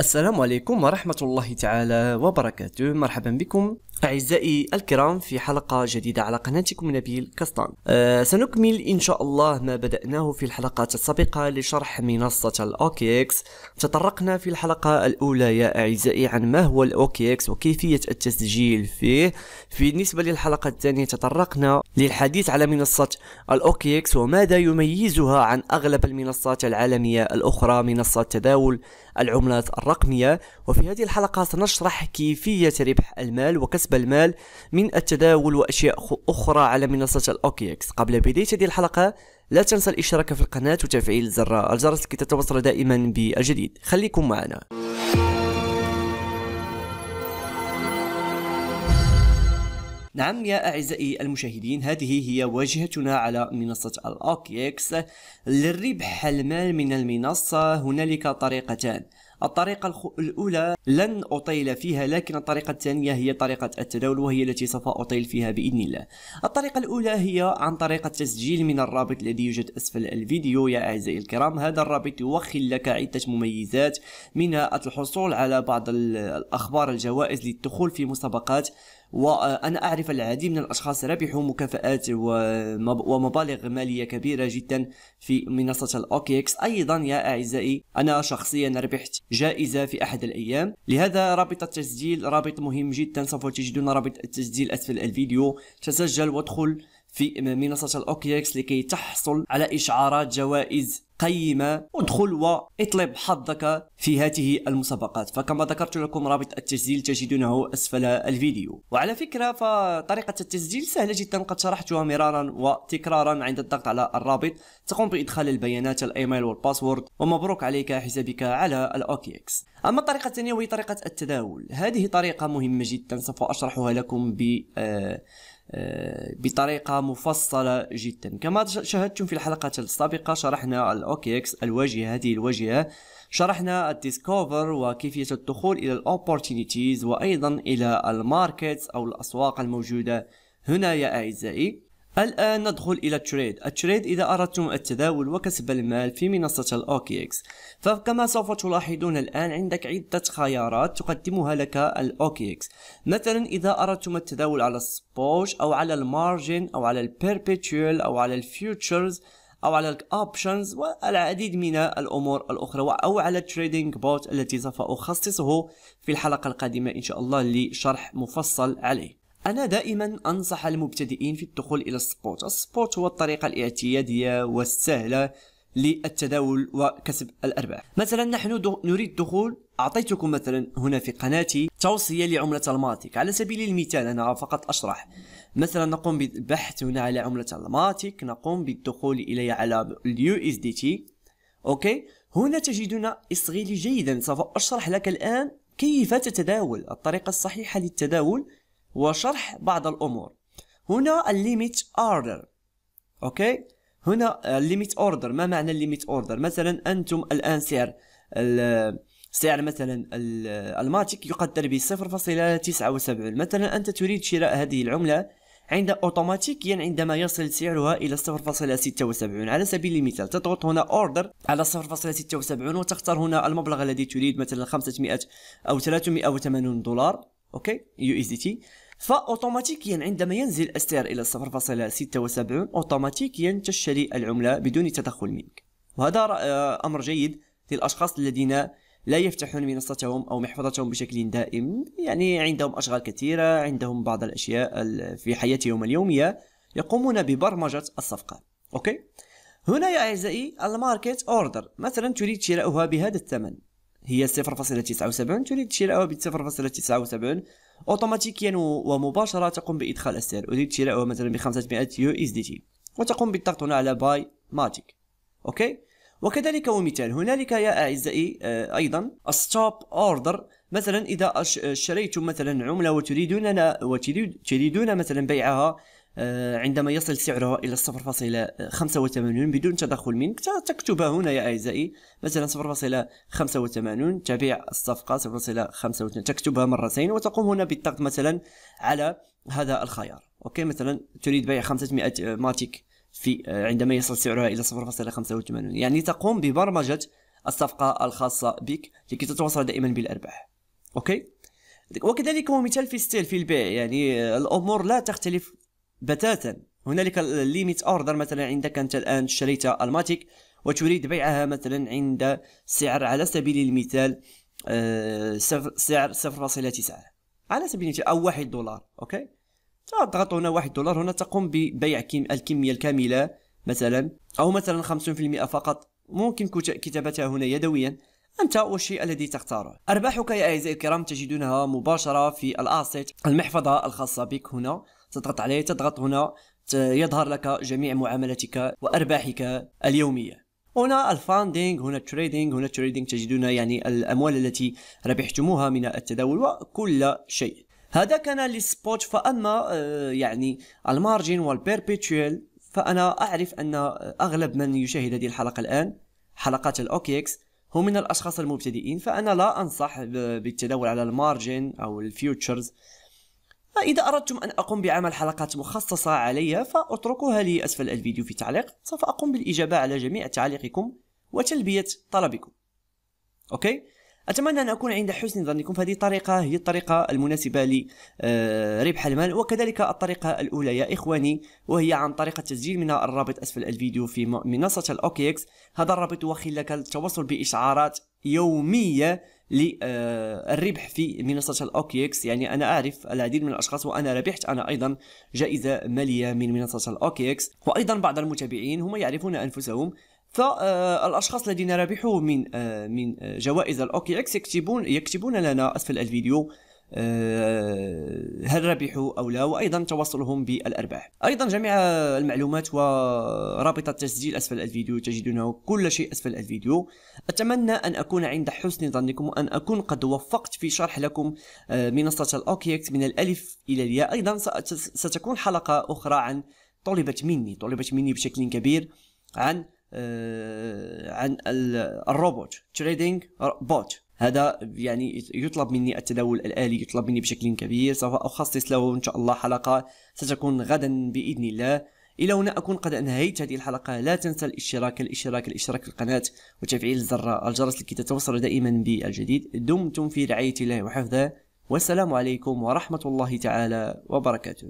السلام عليكم ورحمة الله تعالى وبركاته مرحبا بكم أعزائي الكرام في حلقة جديدة على قناتكم نبيل كستان أه سنكمل إن شاء الله ما بدأناه في الحلقات السابقة لشرح منصة الأوكيكس تطرقنا في الحلقة الأولى يا أعزائي عن ما هو الأوكيكس وكيفية التسجيل فيه في بالنسبة للحلقة الثانية تطرقنا للحديث على منصة الأوكيكس وماذا يميزها عن أغلب المنصات العالمية الأخرى منصة تداول العملات الرقمية وفي هذه الحلقة سنشرح كيفية ربح المال وكسب كسب المال من التداول وأشياء أخرى على منصة الأوكيكس قبل بداية هذه الحلقة لا تنسى الاشتراك في القناة وتفعيل زر الجرس كي تتوصل دائما بالجديد خليكم معنا نعم يا أعزائي المشاهدين هذه هي واجهتنا على منصة الأوكي إكس للربح المال من المنصة هنالك طريقتان الطريقة الأولى لن أطيل فيها لكن الطريقة الثانية هي طريقة التداول وهي التي سوف أطيل فيها بإذن الله الطريقة الأولى هي عن طريق التسجيل من الرابط الذي يوجد أسفل الفيديو يا أعزائي الكرام هذا الرابط يوخي لك عدة مميزات منها الحصول على بعض الأخبار الجوائز للدخول في مسابقات وأنا أعرف العديد من الأشخاص ربحوا مكافآت ومبالغ مالية كبيرة جدا في منصة الأوكيكس أيضا يا أعزائي أنا شخصيا ربحت جائزة في أحد الأيام لهذا رابط التسجيل رابط مهم جدا سوف تجدون رابط التسجيل أسفل الفيديو تسجل وادخل في منصة الأوكيكس لكي تحصل على إشعارات جوائز قيمة ادخل واطلب حظك في هذه المسابقات فكما ذكرت لكم رابط التسجيل تجدونه أسفل الفيديو وعلى فكرة فطريقة التسجيل سهلة جدا قد شرحتها مرارا وتكرارا عند الضغط على الرابط تقوم بإدخال البيانات الإيميل والباسورد ومبروك عليك حسابك على الأوكيكس أما الطريقة الثانية وهي طريقة التداول هذه طريقة مهمة جدا سوف أشرحها لكم ب آه بطريقة مفصلة جدا كما شاهدتم في الحلقة السابقة شرحنا الأوكيكس الواجهة هذه الواجهة شرحنا الديسكوفر وكيفية الدخول إلى الأوبورتينيتيز وأيضا إلى الماركتس أو الأسواق الموجودة هنا يا أعزائي الآن ندخل إلى التريد التريد إذا أردتم التداول وكسب المال في منصة الأوكيكس فكما سوف تلاحظون الآن عندك عدة خيارات تقدمها لك الأوكيكس مثلا إذا أردتم التداول على السبوش أو على المارجن أو على البيربيتشوال أو على الفيوتشرز او على الاوبشنز والعديد من الامور الاخرى او على التريدينج بوت التي سوف اخصصه في الحلقه القادمه ان شاء الله لشرح مفصل عليه انا دائما انصح المبتدئين في الدخول الى السبورت السبورت هو الطريقه الاعتياديه والسهله للتداول وكسب الارباح مثلا نحن دو نريد دخول اعطيتكم مثلا هنا في قناتي توصيه لعمله الماتيك على سبيل المثال انا فقط اشرح مثلا نقوم بالبحث هنا على عمله الماتيك نقوم بالدخول اليها على اليو اس دي تي اوكي هنا تجدون اسرائيلي جيدا سوف اشرح لك الان كيف تتداول الطريقه الصحيحه للتداول وشرح بعض الأمور هنا الليميت اوردر اوكي هنا الليميت اوردر ما معنى الليميت اوردر مثلا انتم الان سعر سعر مثلا الماتيك يقدر ب 0.79 مثلا انت تريد شراء هذه العمله عند اوتوماتيكيا يعني عندما يصل سعرها الى 0.76 على سبيل المثال تضغط هنا اوردر على 0.76 وتختار هنا المبلغ الذي تريد مثلا 500 او 380 دولار اوكي يو اس دي تي فاوتوماتيكيا عندما ينزل السعر الى 0.76 اوتوماتيكيا تشتري العمله بدون تدخل منك وهذا آه، امر جيد للاشخاص الذين لا يفتحون منصتهم او محفظتهم بشكل دائم يعني عندهم اشغال كثيره عندهم بعض الاشياء في حياتهم اليوميه يقومون ببرمجه الصفقه اوكي هنا يا اعزائي الماركت اوردر مثلا تريد شراؤها بهذا الثمن هي 0.79 تريد شراءها ب 0.79 اوتوماتيكيا ومباشره تقوم بادخال السعر اريد شراءها مثلا ب 500 يو اس دي تي وتقوم بالضغط هنا على باي ماتيك اوكي وكذلك ومثال هنالك يا اعزائي آه، ايضا ستوب اوردر مثلا اذا آه، شريتم مثلا عمله وتريدون وتريدون مثلا بيعها آه، عندما يصل سعرها إلى 0.85 بدون تدخل منك تكتبها هنا يا أعزائي مثلا 0.85 تبيع الصفقة 0.85 تكتبها مرتين وتقوم هنا بالضغط مثلا على هذا الخيار أوكي مثلا تريد بيع 500 ماتيك في آه، عندما يصل سعرها إلى 0.85 يعني تقوم ببرمجة الصفقة الخاصة بك لكي تتواصل دائما بالأرباح أوكي وكذلك هو مثال في ستيل في البيع يعني آه، الأمور لا تختلف بتاتا هنالك الليميت اوردر مثلا عندك انت الان شريت الماتيك وتريد بيعها مثلا عند سعر على سبيل المثال آه، سعر 0.9 على سبيل المثال او 1 دولار اوكي تضغط هنا 1 دولار هنا تقوم ببيع الكميه الكامله مثلا او مثلا 50% فقط ممكن كتابتها هنا يدويا أنت والشيء الذي تختاره أرباحك يا أعزائي الكرام تجدونها مباشرة في الأسيت المحفظة الخاصة بك هنا تضغط عليه تضغط هنا يظهر لك جميع معاملتك وأرباحك اليومية هنا الفاندينغ هنا التريدينغ هنا التريدينغ تجدون يعني الأموال التي ربحتموها من التداول وكل شيء هذا كان للسبوت فأما آه، يعني المارجن والبيربيتوال فأنا أعرف أن أغلب من يشاهد هذه الحلقة الآن حلقات الأوكيكس هم من الأشخاص المبتدئين فأنا لا أنصح بالتداول على المارجن أو الفيوتشرز فإذا أردتم أن أقوم بعمل حلقات مخصصة علي فأتركوها لي أسفل الفيديو في تعليق سوف أقوم بالإجابة على جميع تعليقكم وتلبية طلبكم أوكي؟ أتمنى أن أكون عند حسن ظنكم فهذه الطريقة هي الطريقة المناسبة لربح آه، المال وكذلك الطريقة الأولى يا إخواني وهي عن طريق التسجيل من الرابط أسفل الفيديو في منصة الأوكيكس هذا الرابط يوخي لك التواصل بإشعارات يوميه للربح في منصة الأوكيكس يعني أنا أعرف العديد من الأشخاص وأنا ربحت أنا أيضا جائزة مالية من منصة الأوكيكس وأيضا بعض المتابعين هم يعرفون أنفسهم فالاشخاص الذين ربحوا من آه، من جوائز الاوكي اكس يكتبون يكتبون لنا اسفل الفيديو هل آه، ربحوا أو لا وأيضا تواصلهم بالأرباح أيضا جميع المعلومات ورابط التسجيل أسفل الفيديو تجدونه كل شيء أسفل الفيديو أتمنى أن أكون عند حسن ظنكم وأن أكون قد وفقت في شرح لكم آه، منصة الأوكيكت من الألف إلى الياء أيضا ستكون حلقة أخرى عن طلبت مني طلبت مني بشكل كبير عن آه، عن الروبوت تريدينج بوت هذا يعني يطلب مني التداول الآلي يطلب مني بشكل كبير سوف أخصص له إن شاء الله حلقة ستكون غدا بإذن الله إلى هنا أكون قد أنهيت هذه الحلقة لا تنسى الاشتراك الاشتراك الاشتراك في القناة وتفعيل زر الجرس لكي تتوصل دائما بالجديد دمتم في رعاية الله وحفظه والسلام عليكم ورحمة الله تعالى وبركاته